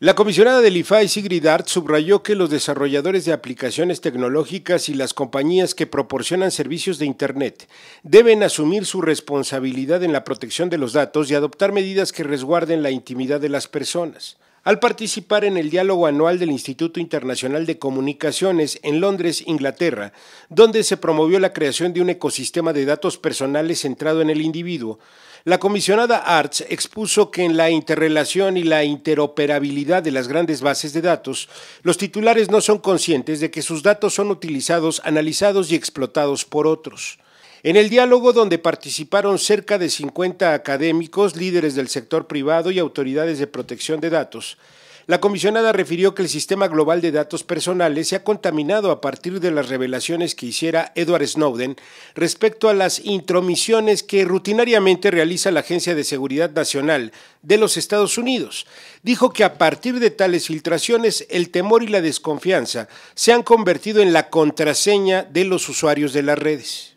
La comisionada del IFAI, Sigrid Art, subrayó que los desarrolladores de aplicaciones tecnológicas y las compañías que proporcionan servicios de Internet deben asumir su responsabilidad en la protección de los datos y adoptar medidas que resguarden la intimidad de las personas al participar en el diálogo anual del Instituto Internacional de Comunicaciones en Londres, Inglaterra, donde se promovió la creación de un ecosistema de datos personales centrado en el individuo. La comisionada Arts expuso que en la interrelación y la interoperabilidad de las grandes bases de datos, los titulares no son conscientes de que sus datos son utilizados, analizados y explotados por otros. En el diálogo donde participaron cerca de 50 académicos, líderes del sector privado y autoridades de protección de datos, la comisionada refirió que el sistema global de datos personales se ha contaminado a partir de las revelaciones que hiciera Edward Snowden respecto a las intromisiones que rutinariamente realiza la Agencia de Seguridad Nacional de los Estados Unidos. Dijo que a partir de tales filtraciones el temor y la desconfianza se han convertido en la contraseña de los usuarios de las redes.